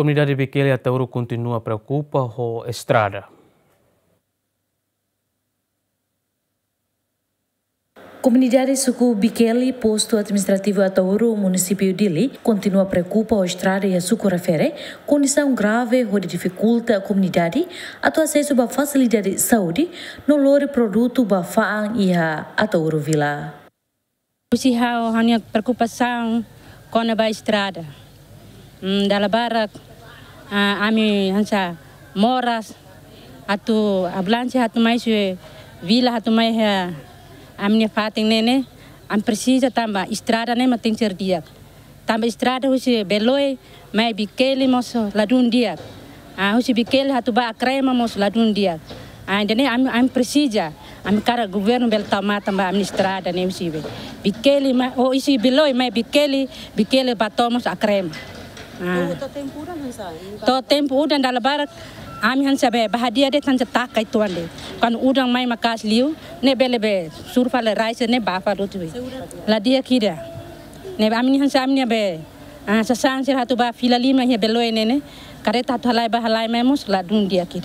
Comunidade Bekele Atauro continua preocupa com a estrada. Comunidade Suku Bikeli, posto administrativo Atauru, município de Li, continua preocupa a estrada e a Sucurafere, condição grave onde dificulta a comunidade a acesso a facilidade de saúde, no lore produto Bafaan e a Atauru Vila. Usihau, a minha preocupação com a estrada. Hum, da barra, Ah, ami hansa moras atu ablanche hatu mai sue vila hatu mai ha amne fating nene am precisa tamba istrada ne matin ser dia tamba istrada husi beloi mai bikeli moso ladun dia ah husi bikeli hatu ba krema moso ladun dia ah dene am am precisa am kara governo bel tama tamba am estrada ne be bikeli ma o oh, isi beloi mai bikeli bikeli patomos akrema Ah. to tempo kan, kan dan dala barat ami han sabe bahadia de tan ta kai kan, kan udang mai makas liu ne bele be surfa le rice ne bafa do tuwe la dia kida ne ami han samni be ah san sir hatu ba fila lima he belo ene ne kare ta thalai ba halai mai mus la dun dia ne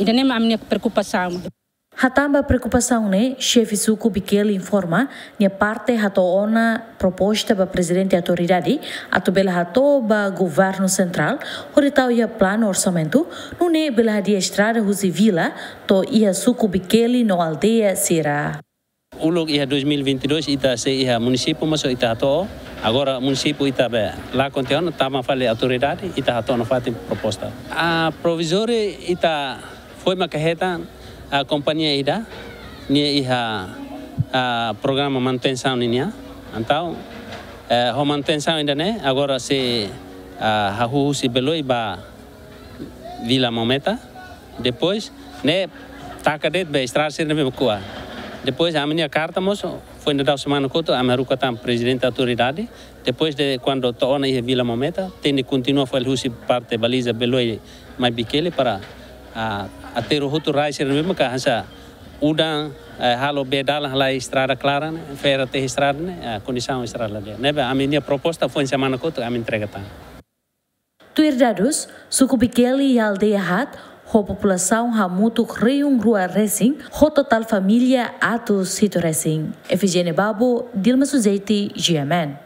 idane ne perkupa sama Hatamba preocupação né, chefe suco Biquel informa que parte hato ona proposta para presidente autoridade, ato bela hato ba governo central, horitau ia plano orçamento, não é bela dia estrada huzi vila, to ia suco Biquel no aldeia será. Ulog ia 2022 ita se ia município maso ita hato, agora município ita be. la contiano tama fale autoridade ita hato no fatim proposta. A provisória ita foi uma carreta a companhia ida nia iha a programa manutenção nia então a eh, manutenção ainda né agora se a hahu se beloi ba Vila Mometa depois né takadet be estrar sirne be kua depois a minha carta moço foi na da semana coto a Maruca tam tá presidente da autoridade depois de quando ona e Vila Mometa tem de continuar foi husi parte baliza beloi mais biquele para a ateru hutu raisir me ka hasa udang eh, halo bedalah lai estrada klara ne fera te estrada né eh, a condição estrada lá né a minha ya proposta fon semana coto amin minha entrega tá suku Bikeli yal aldeia Hat, ho ha Hamutuk Riung Rua Racing, ho total familia atus situ Racing. Efigene Babu Dilma Suzeti, GMN.